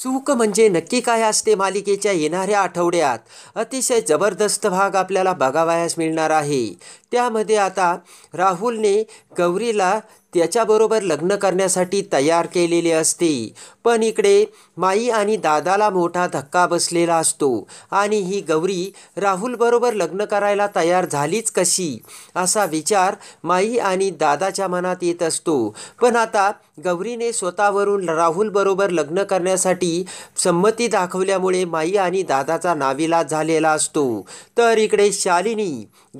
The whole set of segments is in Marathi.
सुख म्हणजे नक्की काय असते मालिकेच्या येणाऱ्या आठवड्यात अतिशय जबरदस्त भाग आपल्याला बघावयास मिळणार आहे त्यामध्ये आता राहुलने गौरीला त्याच्याबरोबर लग्न करण्यासाठी तयार केलेले असते पण इकडे माई आणि दादाला मोठा धक्का बसलेला असतो आणि ही गौरी राहुलबरोबर लग्न करायला तयार झालीच कशी असा विचार माई आणि दादाच्या मनात येत असतो पण आता गौरीने स्वतःवरून राहुलबरोबर लग्न करण्यासाठी संमती दाखवल्यामुळे माई आणि दादाचा नाविलाज झालेला असतो तर इकडे शालिनी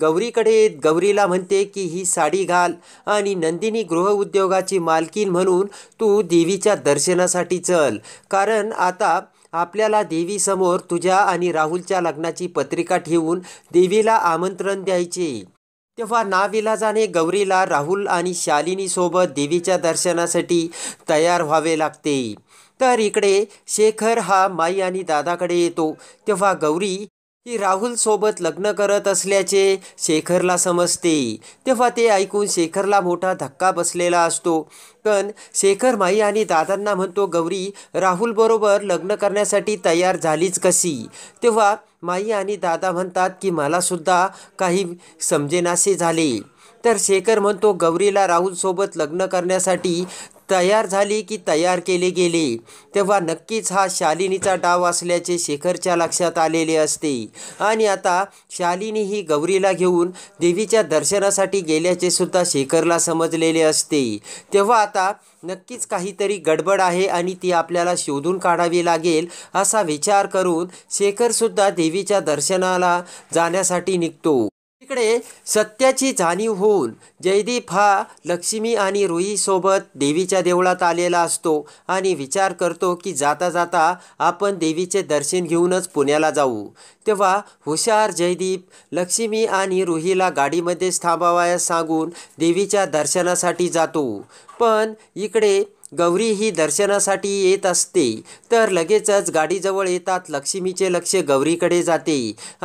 गौरीकडे गौरीला म्हणते की ही साडी घाल आणि नंदिनी गृह गृहउद्योगाची मालकीन म्हणून तू देवीच्या दर्शनासाठी चल कारण आता आपल्याला देवीसमोर तुझ्या आणि राहुलच्या लग्नाची पत्रिका ठेवून देवीला आमंत्रण द्यायचे तेव्हा नाविलाजाने गौरीला राहुल आणि शालिनीसोबत देवीच्या दर्शनासाठी तयार व्हावे लागते तर इकडे शेखर हा माई आणि दादाकडे येतो तेव्हा गौरी ही राहुलसोबत लग्न करत असल्याचे शेखरला समजते तेव्हा ते ऐकून शेखरला मोठा धक्का बसलेला असतो पण शेखर माई आणि दादांना म्हणतो गौरी राहुलबरोबर लग्न करण्यासाठी तयार झालीच कशी तेव्हा माई आणि दादा म्हणतात की मलासुद्धा काही समजेनासे झाले तर शेखर म्हणतो गौरीला राहुलसोबत लग्न करण्यासाठी तयार झाली की तयार केले गेले तेव्हा नक्कीच हा शालिनीचा डाव असल्याचे शेखरच्या लक्षात आलेले असते आणि आता शालिनी ही गौरीला घेऊन देवीच्या दर्शनासाठी गेल्याचे सुद्धा शेखरला समजलेले असते तेव्हा आता नक्कीच काहीतरी गडबड आहे आणि ती आपल्याला शोधून काढावी लागेल असा विचार करून शेखरसुद्धा देवीच्या दर्शनाला जाण्यासाठी निघतो इकडे सत्याची जाणीव होऊन जयदीप हा लक्ष्मी आणि रुईसोबत देवीच्या देवळात आलेला असतो आणि विचार करतो की जाता जाता आपण देवीचे दर्शन घेऊनच पुण्याला जाऊ तेव्हा हुशार जयदीप लक्ष्मी आणि रुहीला गाडीमध्येच थांबावयास सांगून देवीच्या दर्शनासाठी जातो पण इकडे गौरी ही दर्शनासाठी येत असते तर लगेचच गाडीजवळ येतात लक्ष्मीचे लक्ष गौरीकडे जाते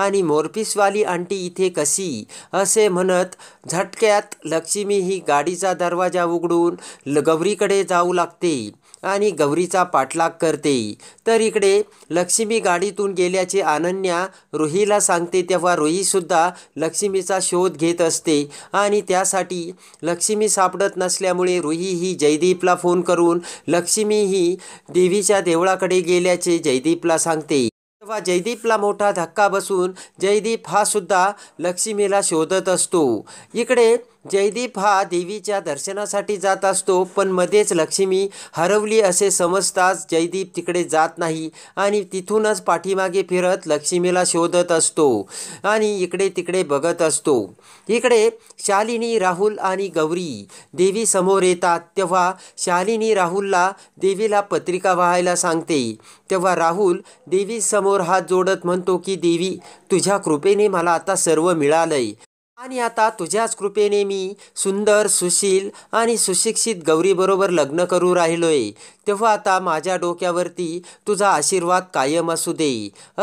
आणि मोरपीसवाली आंटी इथे कशी असे म्हणत झटक्यात लक्ष्मी ही गाडीचा दरवाजा उघडून गौरीकडे जाऊ लागते आणि गौरीचा पाठलाग करते तर इकडे लक्ष्मी गाडीतून गेल्याचे अनन्या रोहीला सांगते तेव्हा रोहीसुद्धा लक्ष्मीचा शोध घेत असते आणि त्यासाठी लक्ष्मी सापडत नसल्यामुळे रोही ही जयदीपला फोन करून लक्ष्मी ही देवीच्या देवळाकडे गेल्याचे जयदीपला सांगते तेव्हा जयदीपला मोठा धक्का बसून जयदीप हा सुद्धा लक्ष्मीला शोधत असतो इकडे जयदीप हा देवीच्या दर्शनासाठी जात असतो पण मध्येच लक्ष्मी हरवली असे समजताच जयदीप तिकडे जात नाही आणि तिथूनच पाठीमागे फिरत लक्ष्मीला शोधत असतो आणि इकडे तिकडे बघत असतो इकडे शालिनी राहुल आणि गौरी देवी समोर येतात तेव्हा शालिनी राहुलला देवीला पत्रिका व्हायला सांगते तेव्हा राहुल देवीसमोर हात जोडत म्हणतो की देवी तुझ्या कृपेने मला आता सर्व मिळालंय आणि आता तुझ्याच कृपेने मी सुंदर सुशील आणि सुशिक्षित गौरीबरोबर लग्न करू राहिलोय तेव्हा आता माझ्या डोक्यावरती तुझा आशीर्वाद कायम असू दे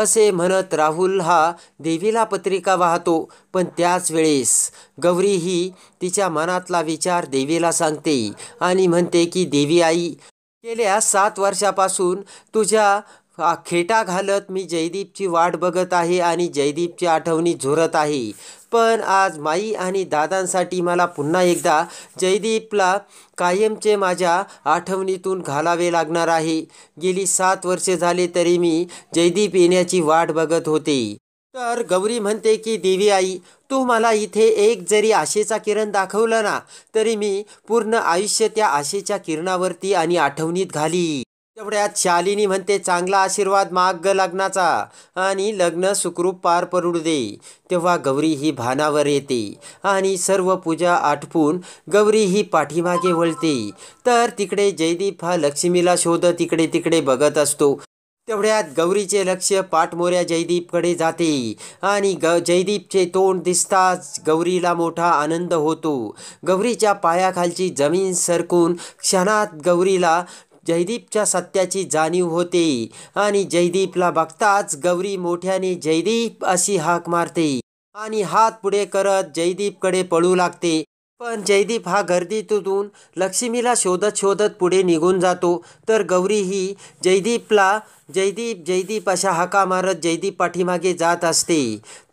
असे म्हणत राहुल हा देवीला पत्रिका वाहतो पण त्याच वेळेस गौरी ही तिच्या मनातला विचार देवीला सांगते आणि म्हणते की देवी आई गेल्या सात वर्षापासून तुझ्या खेटा घालत मी जयदीपची वाट बघत आहे आणि जयदीपची आठवणी झुरत आहे पण आज माई आणि दादांसाठी मला पुन्हा एकदा जयदीपला कायमचे माझ्या आठवणीतून घालावे लागणार आहे गेली सात वर्षे झाले तरी मी जयदीप येण्याची वाट बघत होते तर गौरी म्हणते की देवी आई तू मला इथे एक जरी आशेचा किरण दाखवलं ना तरी मी पूर्ण आयुष्य त्या आशेच्या किरणावरती आणि आठवणीत घाली तेवढ्यात शालिनी म्हणते चांगला आशीर्वाद माग लग्नाचा आणि लग्न सुखरूप पार पडू दे तेव्हा गौरी ही भानावर येते आणि सर्व पूजा आटपून गौरी ही पाठीमागे वळते तर तिकडे जयदीप हा लक्ष्मीला शोध तिकडे तिकडे बघत असतो तेवढ्यात गौरीचे लक्ष पाठमोऱ्या जयदीपकडे जाते आणि ग जयदीपचे तोंड दिसताच गौरीला मोठा आनंद होतो गौरीच्या पायाखालची जमीन सरकून क्षणात गौरीला जयदीपच्या सत्याची जाणीव होते आणि जयदीपला बघताच गौरी मोठ्याने जयदीप अशी हाक मारते आणि हात पुढे करत जयदीपकडे पळू लागते पण जयदीप हा गर्दीतून लक्ष्मीला शोधत शोधत पुढे निघून जातो तर गौरी ही जयदीपला जयदीप जयदीप अशा हाका मारत जयदीप पाठीमागे जात असते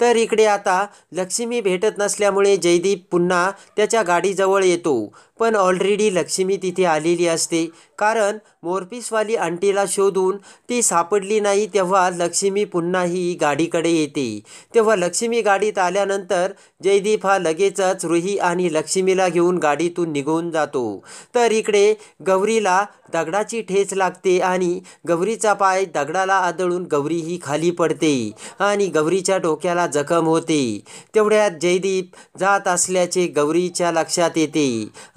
तर इकडे आता लक्ष्मी भेटत नसल्यामुळे जयदीप पुन्हा त्याच्या गाडीजवळ येतो पण ऑलरेडी लक्ष्मी तिथे आलेली असते कारण मोरपीसवाली आंटीला शोधून ती सापडली नाही तेव्हा लक्ष्मी पुन्हा ही गाडीकडे येते तेव्हा लक्ष्मी गाडीत आल्यानंतर जयदीप हा लगेचच रुही आणि लक्ष्मीला घेऊन गाडीतून निघून जातो तर इकडे गौरीला दगडाची ठेच लागते आणि गौरीचा पाय दगडाला आदळून गौरी ही खाली पडते आणि गौरीच्या डोक्याला जखम होते तेवढ्यात जयदीप जात असल्याचे गौरीच्या लक्षात येते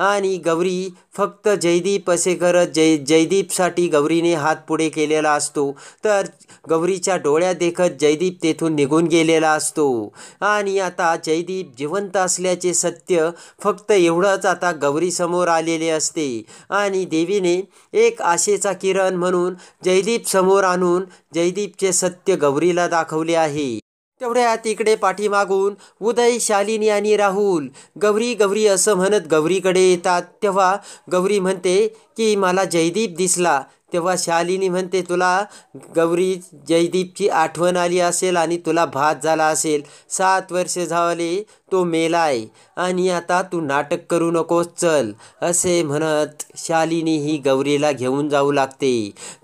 आणि गौरी फक्त जयदीप असे करत जय जयदीपसाठी गौरीने हात पुढे केलेला असतो तर गौरीच्या डोळ्या देखत जयदीप तेथून निघून गेलेला असतो आणि आता जयदीप जिवंत असल्याचे सत्य फक्त एवढंच आता गौरीसमोर आलेले असते आणि देवीने एक आशेचा किरण म्हणून जयदीप समोर आणून जयदीपचे सत्य गौरीला दाखवले आहे तेवढ्यात पाठी मागून उदय शालिनी आणि राहुल गौरी गौरी असं म्हणत गौरीकडे येतात तेव्हा गौरी म्हणते की मला जयदीप दिसला तेव्हा शालिनी म्हणते तुला गौरी जयदीपची आठवण आली असेल आणि तुला भात झाला असेल सात वर्ष झाले तो मेला आहे आणि आता तू नाटक करू नकोस चल असे म्हणत शालिनी ही गौरीला घेऊन जाऊ लागते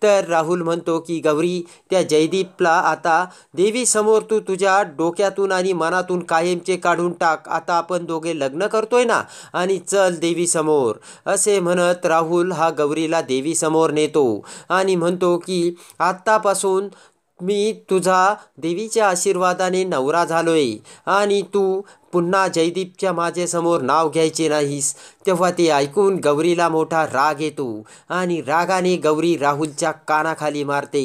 तर राहुल म्हणतो की गौरी त्या जयदीपला आता देवीसमोर तू तुझ्या डोक्यातून आणि मनातून कायमचे काढून टाक आता आपण दोघे लग्न करतोय ना आणि चल देवीसमोर असे म्हणत राहुल हा गौरीला देवीसमोर नेतो आणि म्हणतो की आत्तापासून मी तुझा देवीच्या आशीर्वादाने नवरा झालोय आणि तू पुन्हा जयदीपच्या माझ्यासमोर नाव घ्यायचे नाहीस तेव्हा ते ऐकून गौरीला मोठा राग येतो आणि रागाने गौरी राहुलच्या कानाखाली मारते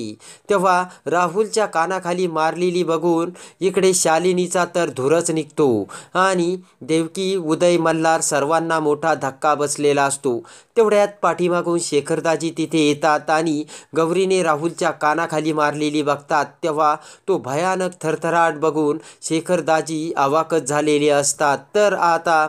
तेव्हा राहुलच्या कानाखाली मारलेली बघून इकडे शालिनीचा तर धुरच निघतो आणि देवकी उदय मल्हार सर्वांना मोठा धक्का बसलेला असतो तेवढ्यात पाठीमागून शेखरदाजी तिथे येतात आणि गौरीने राहुलच्या कानाखाली मारलेली बघतात तेव्हा तो भयानक थरथराट बघून शेखरदाजी आवाकत झाले असतात तर आता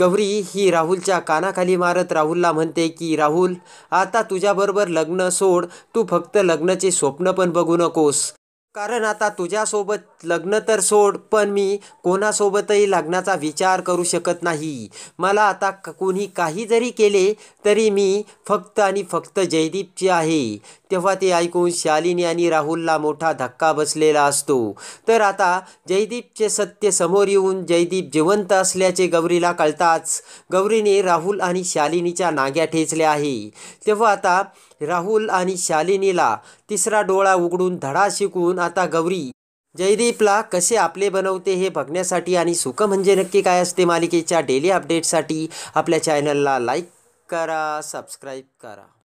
गौरी ही राहुलच्या कानाखाली मारत राहुलला म्हणते की राहुल आता तुझ्याबरोबर लग्न सोड तू फक्त लग्नाचे स्वप्न पण बघू नकोस कारण आता तुझ्यासोबत लग्न तर सोड पण मी कोणासोबतही लग्नाचा विचार करू शकत नाही मला आता कोणी काही जरी केले तरी मी फक्त आणि फक्त जयदीपची आहे तेव्हा ते ऐकून शालिनी आणि राहुलला मोठा धक्का बसलेला असतो तर आता जयदीपचे सत्य समोर येऊन जयदीप जिवंत असल्याचे गौरीला कळताच गौरीने राहुल आणि शालिनीच्या नाग्या ठेचल्या आहे तेव्हा आता राहुल आणि शालिनीला तिसरा डोळा उघडून धडा शिकून आता गौरी जयदीपला कसे आपले बनवते हे बघण्यासाठी आणि सुख म्हणजे नक्की काय असते मालिकेच्या डेली अपडेटसाठी आपल्या चॅनलला लाईक करा सबस्क्राईब करा